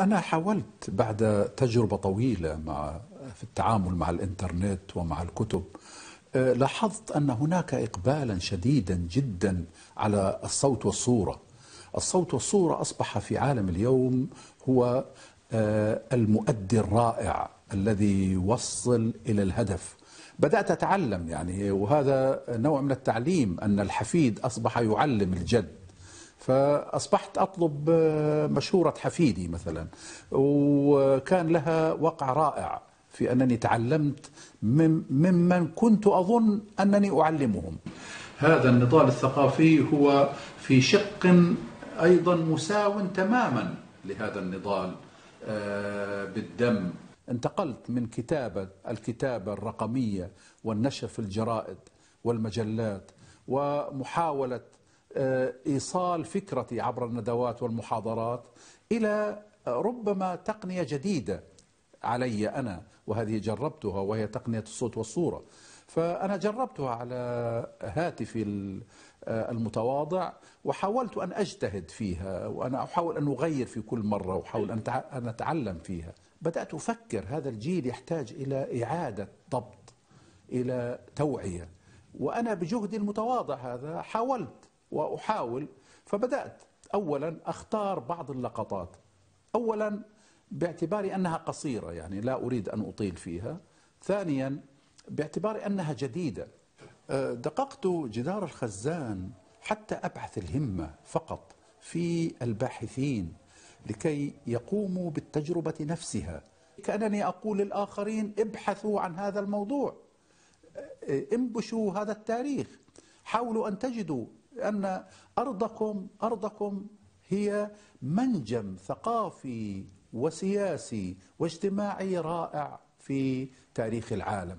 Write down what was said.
أنا حاولت بعد تجربة طويلة مع في التعامل مع الإنترنت ومع الكتب آه، لاحظت أن هناك إقبالا شديدا جدا على الصوت والصورة الصوت والصورة أصبح في عالم اليوم هو آه، المؤدي الرائع الذي يوصل إلى الهدف بدأت أتعلم يعني وهذا نوع من التعليم أن الحفيد أصبح يعلم الجد فأصبحت أطلب آه، مشورة حفيدي مثلا وكان لها وقع رائع في أنني تعلمت ممن كنت أظن أنني أعلمهم هذا النضال الثقافي هو في شق أيضا مساو تماما لهذا النضال آه، بالدم انتقلت من كتابة الكتابة الرقمية والنشر في الجرائد والمجلات ومحاولة آه، ايصال فكرتي عبر الندوات والمحاضرات الى آه، ربما تقنيه جديده علي انا وهذه جربتها وهي تقنيه الصوت والصوره فانا جربتها على هاتفي آه، المتواضع وحاولت ان اجتهد فيها وانا احاول ان اغير في كل مره واحاول ان اتعلم فيها بدات افكر هذا الجيل يحتاج الى اعاده ضبط الى توعيه وانا بجهدي المتواضع هذا حاولت وأحاول فبدأت أولا أختار بعض اللقطات أولا باعتباري أنها قصيرة يعني لا أريد أن أطيل فيها ثانيا باعتبار أنها جديدة أه، دققت جدار الخزان حتى أبعث الهمة فقط في الباحثين لكي يقوموا بالتجربة نفسها كأنني أقول للآخرين ابحثوا عن هذا الموضوع أه، انبشوا هذا التاريخ حاولوا أن تجدوا أن أرضكم أرضكم هي منجم ثقافي وسياسي واجتماعي رائع في تاريخ العالم